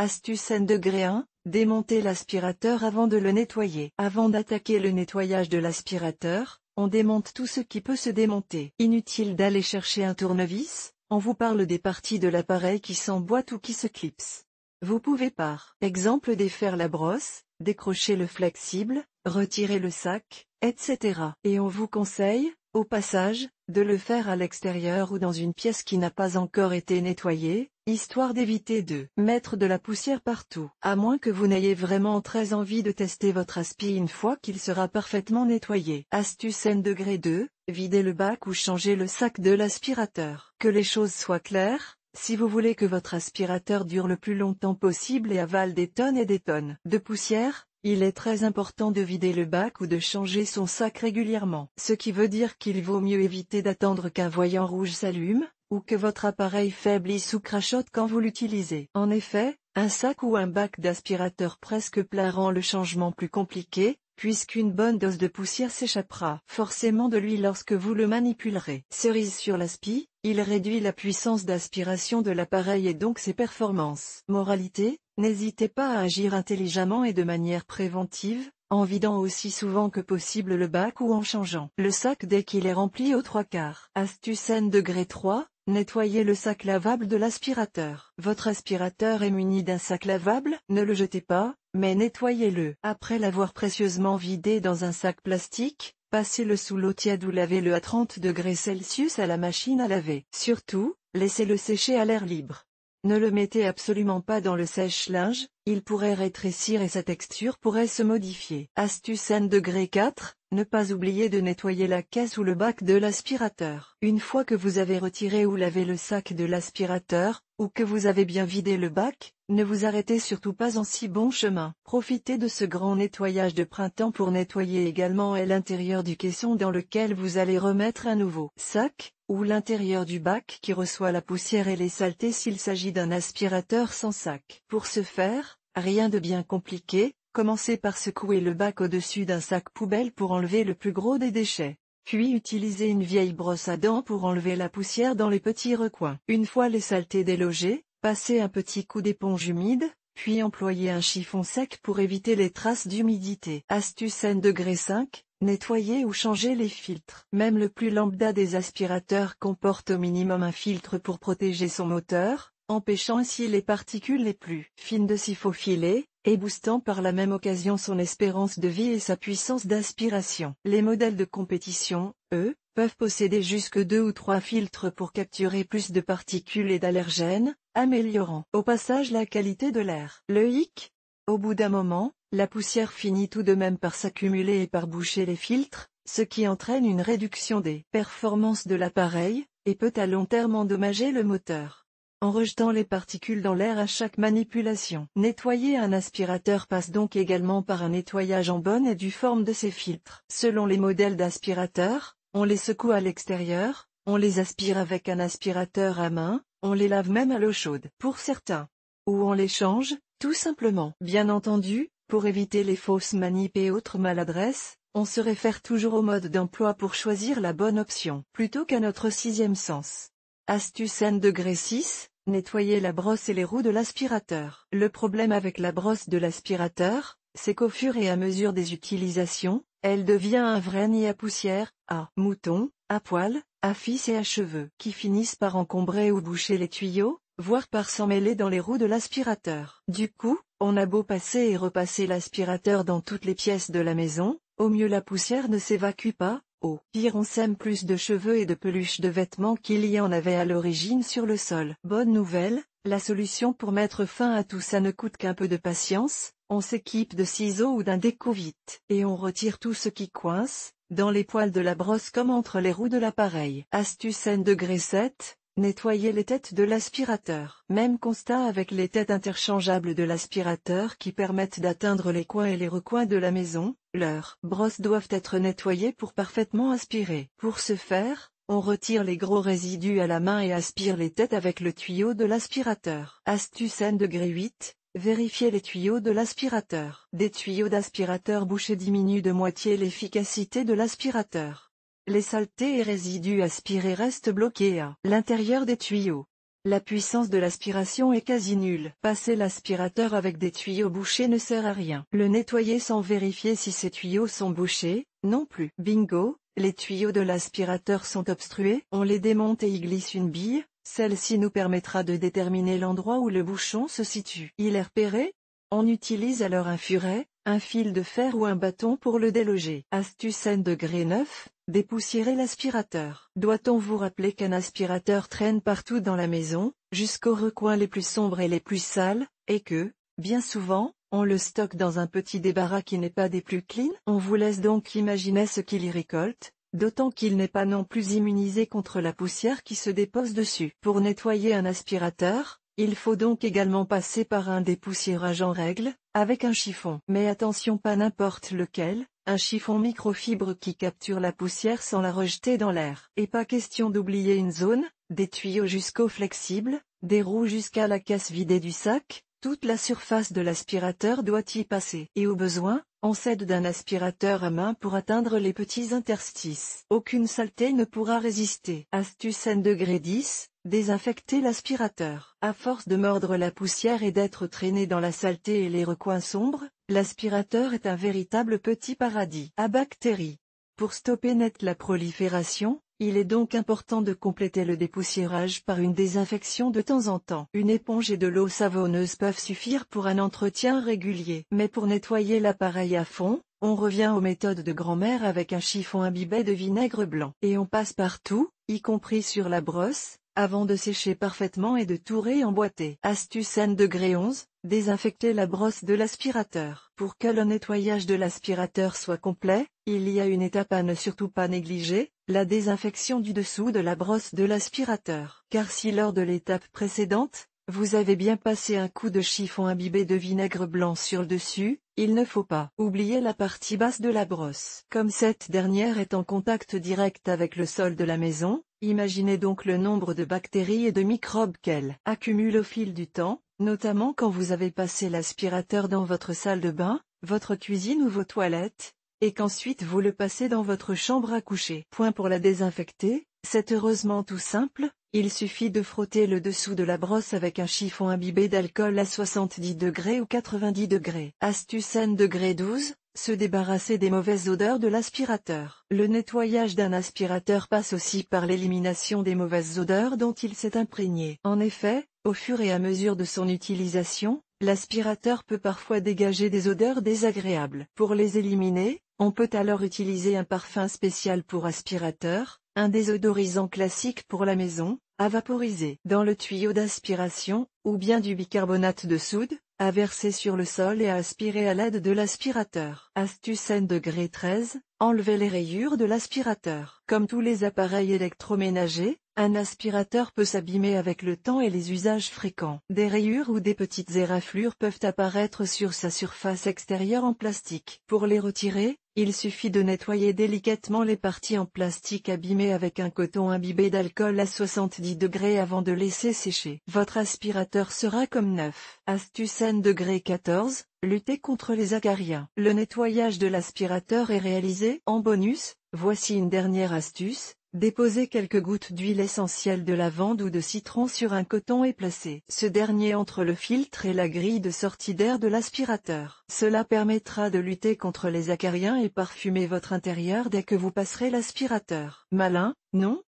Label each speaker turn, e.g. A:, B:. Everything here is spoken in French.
A: Astuce N degré 1, démonter l'aspirateur avant de le nettoyer. Avant d'attaquer le nettoyage de l'aspirateur, on démonte tout ce qui peut se démonter. Inutile d'aller chercher un tournevis, on vous parle des parties de l'appareil qui s'emboîtent ou qui se clipsent. Vous pouvez par exemple défaire la brosse, décrocher le flexible, retirer le sac, etc. Et on vous conseille, au passage, de le faire à l'extérieur ou dans une pièce qui n'a pas encore été nettoyée, histoire d'éviter de mettre de la poussière partout. À moins que vous n'ayez vraiment très envie de tester votre aspirateur une fois qu'il sera parfaitement nettoyé. Astuce N degré 2, videz le bac ou changez le sac de l'aspirateur. Que les choses soient claires, si vous voulez que votre aspirateur dure le plus longtemps possible et avale des tonnes et des tonnes de poussière, il est très important de vider le bac ou de changer son sac régulièrement. Ce qui veut dire qu'il vaut mieux éviter d'attendre qu'un voyant rouge s'allume, ou que votre appareil faiblisse ou crachote quand vous l'utilisez. En effet, un sac ou un bac d'aspirateur presque plein rend le changement plus compliqué, puisqu'une bonne dose de poussière s'échappera forcément de lui lorsque vous le manipulerez. Cerise sur l'aspi, il réduit la puissance d'aspiration de l'appareil et donc ses performances. Moralité, n'hésitez pas à agir intelligemment et de manière préventive, en vidant aussi souvent que possible le bac ou en changeant le sac dès qu'il est rempli aux trois quarts. Astuce N degré 3, Nettoyez le sac lavable de l'aspirateur. Votre aspirateur est muni d'un sac lavable, ne le jetez pas, mais nettoyez-le. Après l'avoir précieusement vidé dans un sac plastique, passez-le sous l'eau tiède ou lavez-le à 30 degrés Celsius à la machine à laver. Surtout, laissez-le sécher à l'air libre. Ne le mettez absolument pas dans le sèche-linge, il pourrait rétrécir et sa texture pourrait se modifier. Astuce N degré 4, ne pas oublier de nettoyer la caisse ou le bac de l'aspirateur. Une fois que vous avez retiré ou lavé le sac de l'aspirateur, ou que vous avez bien vidé le bac, ne vous arrêtez surtout pas en si bon chemin. Profitez de ce grand nettoyage de printemps pour nettoyer également l'intérieur du caisson dans lequel vous allez remettre un nouveau sac, ou l'intérieur du bac qui reçoit la poussière et les saletés s'il s'agit d'un aspirateur sans sac. Pour ce faire, rien de bien compliqué, Commencez par secouer le bac au-dessus d'un sac poubelle pour enlever le plus gros des déchets. Puis utilisez une vieille brosse à dents pour enlever la poussière dans les petits recoins. Une fois les saletés délogées, passez un petit coup d'éponge humide, puis employez un chiffon sec pour éviter les traces d'humidité. Astuce N degré 5, nettoyez ou changer les filtres. Même le plus lambda des aspirateurs comporte au minimum un filtre pour protéger son moteur, empêchant ainsi les particules les plus fines de s'y faufiler, et boostant par la même occasion son espérance de vie et sa puissance d'aspiration. Les modèles de compétition, eux, peuvent posséder jusque deux ou trois filtres pour capturer plus de particules et d'allergènes, améliorant au passage la qualité de l'air. Le hic Au bout d'un moment, la poussière finit tout de même par s'accumuler et par boucher les filtres, ce qui entraîne une réduction des performances de l'appareil, et peut à long terme endommager le moteur en rejetant les particules dans l'air à chaque manipulation. Nettoyer un aspirateur passe donc également par un nettoyage en bonne et due forme de ses filtres. Selon les modèles d'aspirateurs, on les secoue à l'extérieur, on les aspire avec un aspirateur à main, on les lave même à l'eau chaude, pour certains. Ou on les change, tout simplement. Bien entendu, pour éviter les fausses manips et autres maladresses, on se réfère toujours au mode d'emploi pour choisir la bonne option, plutôt qu'à notre sixième sens. Astuce N degré 6, nettoyer la brosse et les roues de l'aspirateur. Le problème avec la brosse de l'aspirateur, c'est qu'au fur et à mesure des utilisations, elle devient un vrai nid à poussière, à moutons, à poils, à fils et à cheveux, qui finissent par encombrer ou boucher les tuyaux, voire par s'emmêler dans les roues de l'aspirateur. Du coup, on a beau passer et repasser l'aspirateur dans toutes les pièces de la maison, au mieux la poussière ne s'évacue pas, au oh, pire on sème plus de cheveux et de peluches de vêtements qu'il y en avait à l'origine sur le sol. Bonne nouvelle, la solution pour mettre fin à tout ça ne coûte qu'un peu de patience, on s'équipe de ciseaux ou d'un déco et on retire tout ce qui coince, dans les poils de la brosse comme entre les roues de l'appareil. Astuce N degré 7, nettoyer les têtes de l'aspirateur. Même constat avec les têtes interchangeables de l'aspirateur qui permettent d'atteindre les coins et les recoins de la maison, leurs brosses doivent être nettoyées pour parfaitement aspirer. Pour ce faire, on retire les gros résidus à la main et aspire les têtes avec le tuyau de l'aspirateur. Astuce N degré 8, vérifiez les tuyaux de l'aspirateur. Des tuyaux d'aspirateur bouchés diminuent de moitié l'efficacité de l'aspirateur. Les saletés et résidus aspirés restent bloqués à l'intérieur des tuyaux. La puissance de l'aspiration est quasi nulle. Passer l'aspirateur avec des tuyaux bouchés ne sert à rien. Le nettoyer sans vérifier si ces tuyaux sont bouchés, non plus. Bingo, les tuyaux de l'aspirateur sont obstrués. On les démonte et y glisse une bille. Celle-ci nous permettra de déterminer l'endroit où le bouchon se situe. Il est repéré. On utilise alors un furet, un fil de fer ou un bâton pour le déloger. Astuce N degré 9, Dépoussiérer l'aspirateur. Doit-on vous rappeler qu'un aspirateur traîne partout dans la maison, jusqu'aux recoins les plus sombres et les plus sales, et que, bien souvent, on le stocke dans un petit débarras qui n'est pas des plus clean On vous laisse donc imaginer ce qu'il y récolte, d'autant qu'il n'est pas non plus immunisé contre la poussière qui se dépose dessus. Pour nettoyer un aspirateur, il faut donc également passer par un dépoussiérage en règle, avec un chiffon. Mais attention pas n'importe lequel, un chiffon microfibre qui capture la poussière sans la rejeter dans l'air. Et pas question d'oublier une zone, des tuyaux jusqu'au flexible, des roues jusqu'à la caisse vidée du sac, toute la surface de l'aspirateur doit y passer. Et au besoin, on s'aide d'un aspirateur à main pour atteindre les petits interstices. Aucune saleté ne pourra résister. Astuce N degré 10, désinfecter l'aspirateur. À force de mordre la poussière et d'être traîné dans la saleté et les recoins sombres, L'aspirateur est un véritable petit paradis à bactéries. Pour stopper net la prolifération, il est donc important de compléter le dépoussiérage par une désinfection de temps en temps. Une éponge et de l'eau savonneuse peuvent suffire pour un entretien régulier. Mais pour nettoyer l'appareil à fond, on revient aux méthodes de grand-mère avec un chiffon imbibé de vinaigre blanc. Et on passe partout, y compris sur la brosse, avant de sécher parfaitement et de tout réemboîter. Astuce N degré 11, désinfecter la brosse de l'aspirateur. Pour que le nettoyage de l'aspirateur soit complet, il y a une étape à ne surtout pas négliger, la désinfection du dessous de la brosse de l'aspirateur. Car si lors de l'étape précédente, vous avez bien passé un coup de chiffon imbibé de vinaigre blanc sur le dessus, il ne faut pas oublier la partie basse de la brosse. Comme cette dernière est en contact direct avec le sol de la maison, Imaginez donc le nombre de bactéries et de microbes qu'elle accumule au fil du temps, notamment quand vous avez passé l'aspirateur dans votre salle de bain, votre cuisine ou vos toilettes, et qu'ensuite vous le passez dans votre chambre à coucher. Point pour la désinfecter, c'est heureusement tout simple, il suffit de frotter le dessous de la brosse avec un chiffon imbibé d'alcool à 70 degrés ou 90 degrés. Astuce N 12, se débarrasser des mauvaises odeurs de l'aspirateur. Le nettoyage d'un aspirateur passe aussi par l'élimination des mauvaises odeurs dont il s'est imprégné. En effet, au fur et à mesure de son utilisation, l'aspirateur peut parfois dégager des odeurs désagréables. Pour les éliminer, on peut alors utiliser un parfum spécial pour aspirateur, un désodorisant classique pour la maison, à vaporiser dans le tuyau d'aspiration, ou bien du bicarbonate de soude, à verser sur le sol et à aspirer à l'aide de l'aspirateur. Astuce N degré 13, enlever les rayures de l'aspirateur. Comme tous les appareils électroménagers, un aspirateur peut s'abîmer avec le temps et les usages fréquents. Des rayures ou des petites éraflures peuvent apparaître sur sa surface extérieure en plastique. Pour les retirer, il suffit de nettoyer délicatement les parties en plastique abîmées avec un coton imbibé d'alcool à 70 degrés avant de laisser sécher. Votre aspirateur sera comme neuf. Astuce N 14, lutter contre les acariens. Le nettoyage de l'aspirateur est réalisé. En bonus, voici une dernière astuce, Déposez quelques gouttes d'huile essentielle de lavande ou de citron sur un coton et placez ce dernier entre le filtre et la grille de sortie d'air de l'aspirateur. Cela permettra de lutter contre les acariens et parfumer votre intérieur dès que vous passerez l'aspirateur. Malin, non